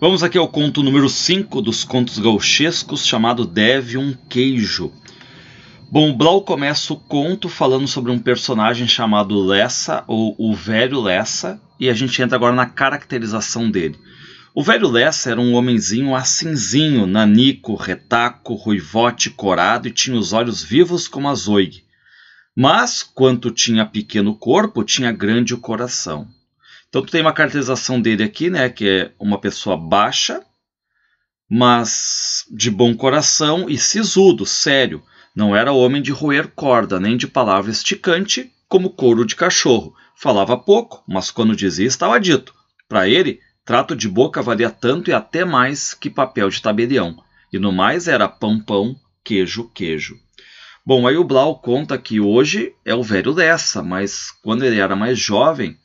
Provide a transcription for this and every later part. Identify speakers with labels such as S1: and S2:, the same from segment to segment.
S1: Vamos aqui ao conto número 5 dos contos gauchescos, chamado Deve um Queijo. Bom, Blau começa o conto falando sobre um personagem chamado Lessa, ou o Velho Lessa, e a gente entra agora na caracterização dele. O Velho Lessa era um homenzinho assinzinho, nanico, retaco, ruivote, corado e tinha os olhos vivos como zoig. Mas, quanto tinha pequeno corpo, tinha grande o coração. Então tu tem uma caracterização dele aqui, né, que é uma pessoa baixa, mas de bom coração e sisudo, sério. Não era homem de roer corda, nem de palavra esticante, como couro de cachorro. Falava pouco, mas quando dizia estava dito. Para ele, trato de boca valia tanto e até mais que papel de tabelião. E no mais era pão, pão, queijo, queijo. Bom, aí o Blau conta que hoje é o velho dessa, mas quando ele era mais jovem,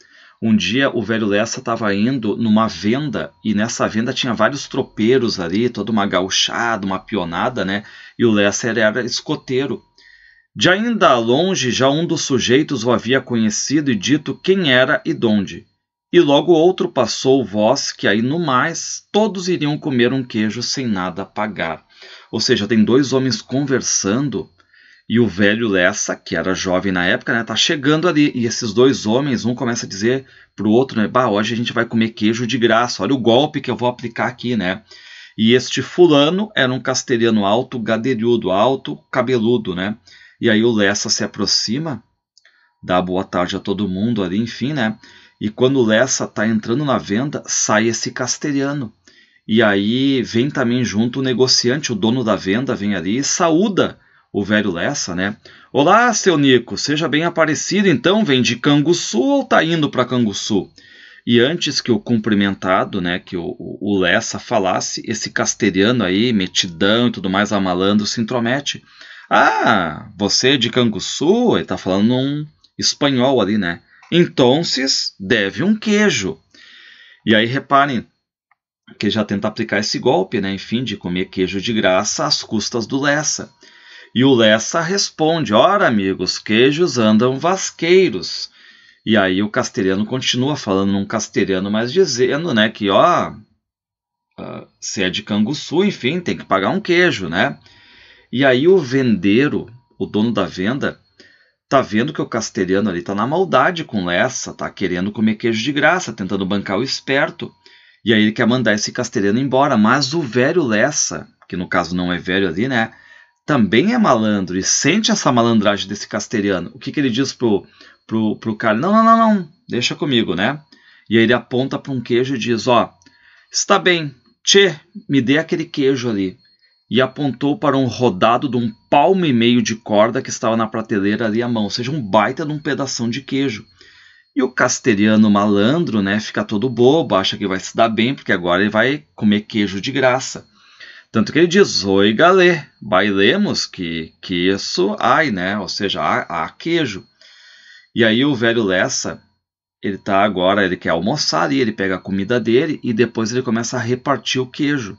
S1: um dia o velho Lessa estava indo numa venda e nessa venda tinha vários tropeiros ali, toda uma gauchada, uma pionada, né? E o Lessa era escoteiro. De ainda longe, já um dos sujeitos o havia conhecido e dito quem era e donde. E logo outro passou voz que aí no mais todos iriam comer um queijo sem nada pagar. Ou seja, tem dois homens conversando e o velho Lessa, que era jovem na época, né, tá chegando ali e esses dois homens, um começa a dizer pro outro, né, bah, hoje a gente vai comer queijo de graça, olha o golpe que eu vou aplicar aqui, né? E este fulano era um castelhano alto, gadeirudo, alto, cabeludo, né? E aí o Lessa se aproxima, dá boa tarde a todo mundo ali, enfim, né? E quando o Lessa tá entrando na venda, sai esse castelhano. E aí vem também junto o negociante, o dono da venda vem ali e saúda o velho Lessa, né? Olá, seu Nico, seja bem aparecido. Então, vem de Canguçu ou tá indo para Canguçu? E antes que o cumprimentado, né, que o, o Lessa falasse, esse castelhano aí, metidão e tudo mais, a malandro, se intromete. Ah, você é de Canguçu? Ele tá falando um espanhol ali, né? se deve um queijo. E aí, reparem, que já tenta aplicar esse golpe, né? Enfim, de comer queijo de graça às custas do Lessa. E o Lessa responde: Ora, amigos, queijos andam vasqueiros. E aí o castelhano continua falando num castelhano, mas dizendo, né, que ó, ah, se é de Canguçu, enfim, tem que pagar um queijo, né? E aí o vendeiro, o dono da venda, tá vendo que o castelhano ali tá na maldade com Lessa, tá querendo comer queijo de graça, tentando bancar o esperto. E aí ele quer mandar esse castelhano embora, mas o velho Lessa, que no caso não é velho ali, né? também é malandro e sente essa malandragem desse castelhano. O que, que ele diz pro, pro, pro cara? Não, não, não, não, deixa comigo, né? E aí ele aponta para um queijo e diz: Ó, está bem, tchê, me dê aquele queijo ali. E apontou para um rodado de um palmo e meio de corda que estava na prateleira ali à mão, ou seja, um baita de um pedaço de queijo. E o castelhano malandro, né, fica todo bobo, acha que vai se dar bem, porque agora ele vai comer queijo de graça. Tanto que ele diz oi galê, bailemos que, que isso ai, né? Ou seja, há, há queijo. E aí o velho Lessa, ele tá agora, ele quer almoçar ali, ele pega a comida dele e depois ele começa a repartir o queijo.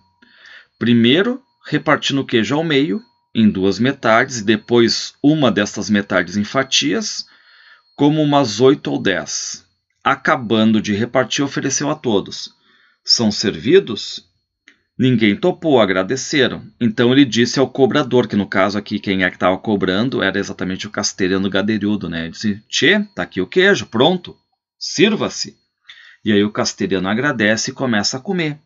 S1: Primeiro, repartindo o queijo ao meio, em duas metades, e depois uma dessas metades em fatias, como umas oito ou dez. Acabando de repartir, ofereceu a todos. São servidos Ninguém topou, agradeceram. Então ele disse ao cobrador, que no caso aqui quem é que estava cobrando era exatamente o castelhano gadeirudo, né? Ele disse: Tchê, tá aqui o queijo, pronto, sirva-se. E aí o castelhano agradece e começa a comer.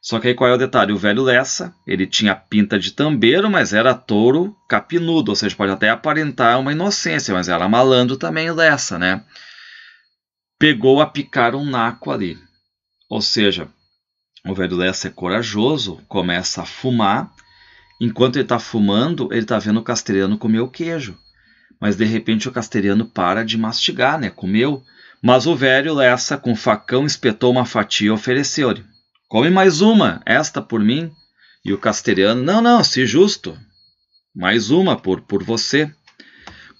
S1: Só que aí qual é o detalhe? O velho Lessa, ele tinha pinta de tambeiro, mas era touro capinudo, ou seja, pode até aparentar uma inocência, mas era malandro também o Lessa, né? Pegou a picar um naco ali. Ou seja, o velho Lessa é corajoso, começa a fumar. Enquanto ele está fumando, ele está vendo o castelhano comer o queijo. Mas de repente o castelhano para de mastigar, né? Comeu. Mas o velho Lessa, com facão, espetou uma fatia e ofereceu-lhe. Come mais uma, esta por mim. E o castelhano, não, não, se justo. Mais uma por, por você.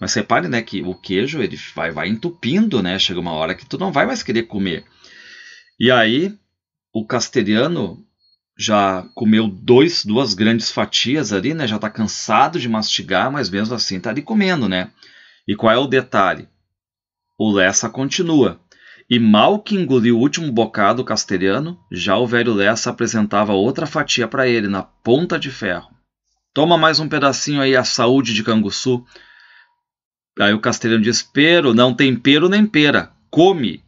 S1: Mas repare, né, que o queijo ele vai, vai entupindo, né? Chega uma hora que tu não vai mais querer comer. E aí o Castelhano já comeu dois, duas grandes fatias ali, né? Já está cansado de mastigar, mas mesmo assim está ali comendo, né? E qual é o detalhe? O Lessa continua. E mal que engoliu o último bocado castelhano, já o velho Lessa apresentava outra fatia para ele na ponta de ferro. Toma mais um pedacinho aí a saúde de canguçu. Aí o castelhano diz: Pero, não tem pero nem pera. Come.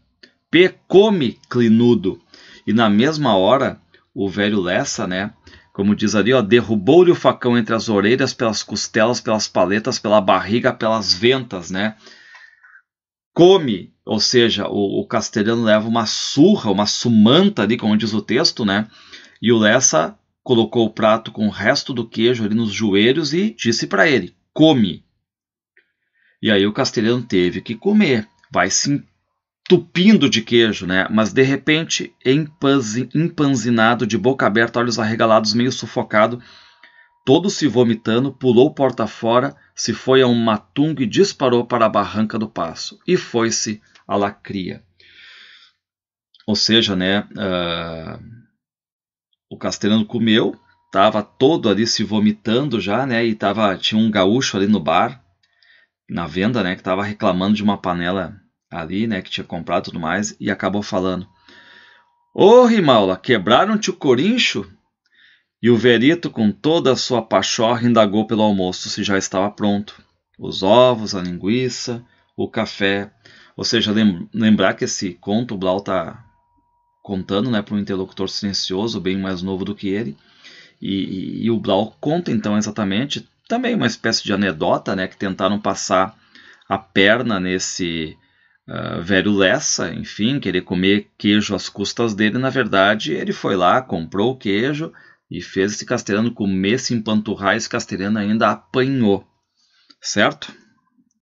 S1: pe, come, clinudo. E na mesma hora, o velho Lessa, né? Como diz ali, ó, derrubou-lhe o facão entre as orelhas, pelas costelas, pelas paletas, pela barriga, pelas ventas, né? Come, ou seja, o, o castelhano leva uma surra, uma sumanta ali, como diz o texto, né? E o Lessa colocou o prato com o resto do queijo ali nos joelhos e disse para ele: come. E aí o castelhano teve que comer. Vai se tupindo de queijo, né? Mas de repente, empanzinado, de boca aberta, olhos arregalados, meio sufocado, todo se vomitando, pulou porta fora, se foi a um matungo e disparou para a barranca do passo. E foi-se a lacria. Ou seja, né? Uh, o castelhano comeu, estava todo ali se vomitando já, né? E tava, tinha um gaúcho ali no bar, na venda, né? Que estava reclamando de uma panela ali, né, que tinha comprado tudo mais, e acabou falando: Ô Rimaula, quebraram-te o corincho? E o verito, com toda a sua pachorra, indagou pelo almoço se já estava pronto. Os ovos, a linguiça, o café. Ou seja, lembrar que esse conto o Blau está contando né, para um interlocutor silencioso, bem mais novo do que ele. E, e, e, o Blau conta então exatamente também uma espécie de anedota né, que tentaram passar a perna nesse ah, velho Lessa, enfim, querer comer queijo às custas dele, na verdade, ele foi lá, comprou o queijo e fez esse castelhano comer, se empanturrar, esse castelhano ainda apanhou, certo?